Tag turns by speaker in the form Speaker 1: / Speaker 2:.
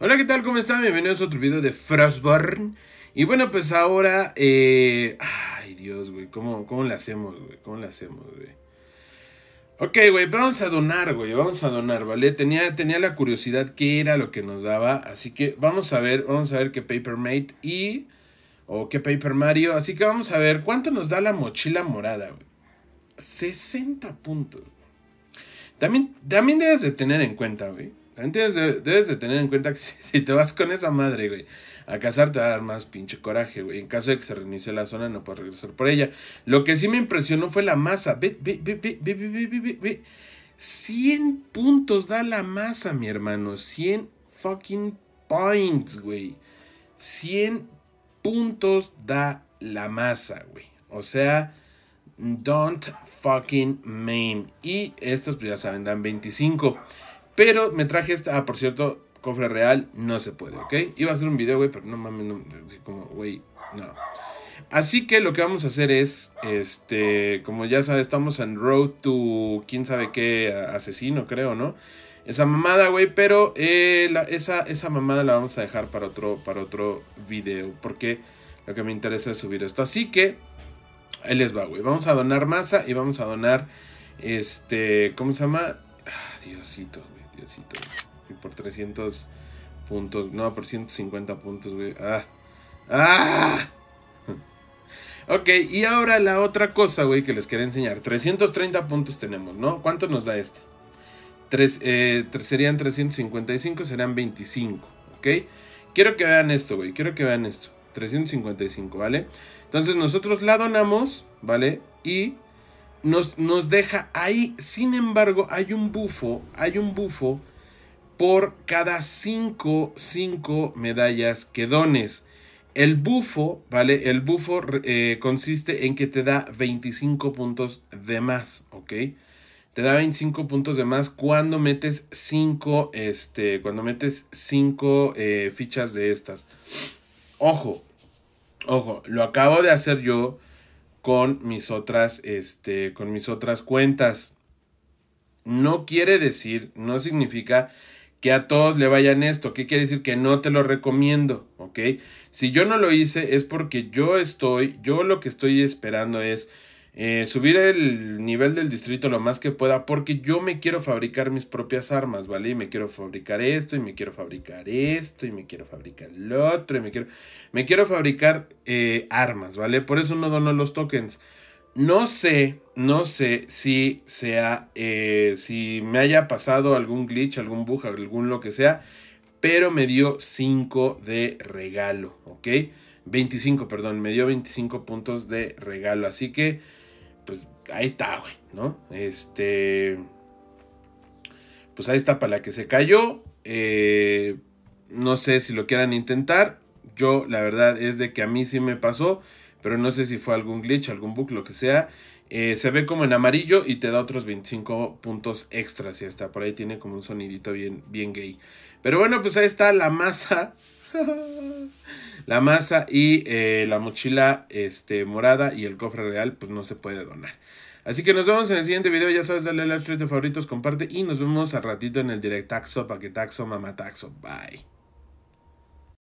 Speaker 1: Hola, ¿qué tal? ¿Cómo están? Bienvenidos a otro video de Frostborn. Y bueno, pues ahora... Eh, ay, Dios, güey. ¿Cómo, ¿Cómo le hacemos, güey? ¿Cómo le hacemos, güey? Ok, güey, vamos a donar, güey, vamos a donar, ¿vale? Tenía, tenía la curiosidad qué era lo que nos daba, así que vamos a ver, vamos a ver qué Paper Mate y... o qué Paper Mario, así que vamos a ver cuánto nos da la mochila morada, güey. 60 puntos. También, también debes de tener en cuenta, güey, debes de tener en cuenta que si, te vas con esa madre, güey, a casar te va a dar más pinche coraje, güey. En caso de que se reinicie la zona, no puedes regresar por ella. Lo que sí me impresionó fue la masa. Ve, ve, ve, ve, ve, ve, ve, ve, 100 puntos da la masa, mi hermano. 100 fucking points, güey. 100 puntos da la masa, güey. O sea, don't fucking main. Y estas, pues ya saben, dan 25. Pero me traje esta, ah, por cierto, cofre real, no se puede, ¿ok? Iba a hacer un video, güey, pero no mames, no, como, güey, no. Así que lo que vamos a hacer es, este, como ya sabes, estamos en Road to quién sabe qué asesino, creo, ¿no? Esa mamada, güey, pero eh, esa, esa mamada la vamos a dejar para otro, para otro video, porque lo que me interesa es subir esto. Así que, ahí les va, güey. Vamos a donar masa y vamos a donar, este, ¿cómo se llama? Ah, Diosito, güey. Y por 300 puntos. No, por 150 puntos, güey. Ah. Ah. ok, y ahora la otra cosa, güey, que les quería enseñar. 330 puntos tenemos, ¿no? ¿Cuánto nos da este? Eh, serían 355, serían 25, ¿ok? Quiero que vean esto, güey. Quiero que vean esto. 355, ¿vale? Entonces nosotros la donamos, ¿vale? Y nos, deja ahí. Sin embargo, hay un bufo, hay un bufo por cada 5, 5 medallas que dones. El bufo, ¿vale? El bufo eh, consiste en que te da 25 puntos de más, ¿ok? Te da 25 puntos de más cuando metes 5, este, cuando metes 5 eh, fichas de estas. Ojo, ojo, lo acabo de hacer yo con mis otras, este, con mis otras cuentas. No quiere decir, no significa que a todos le vayan esto. ¿Qué quiere decir? Que no te lo recomiendo, ¿ok? Si yo no lo hice es porque yo estoy, yo lo que estoy esperando es eh, subir el nivel del distrito lo más que pueda porque yo me quiero fabricar mis propias armas, ¿vale? Y me quiero fabricar esto y me quiero fabricar esto y me quiero fabricar lo otro y me quiero, me quiero fabricar eh, armas, ¿vale? Por eso no dono los tokens. No sé, no sé si sea, eh, si me haya pasado algún glitch, algún bug, algún lo que sea, pero me dio 5 de regalo, ¿ok? 25, perdón, me dio 25 puntos de regalo, así que pues ahí está, güey, ¿no? Este. Pues ahí está para la que se cayó. Eh, no sé si lo quieran intentar. Yo, la verdad, es de que a mí sí me pasó. Pero no sé si fue algún glitch, algún bug, lo que sea. Eh, se ve como en amarillo y te da otros 25 puntos extras. Y está. por ahí tiene como un sonidito bien, bien gay. Pero bueno, pues ahí está la masa. La masa y eh, la mochila este, morada y el cofre real, pues no se puede donar. Así que nos vemos en el siguiente video. Ya sabes, dale a like, favoritos, comparte y nos vemos al ratito en el taxo, paquetaxo, mamataxo. Bye.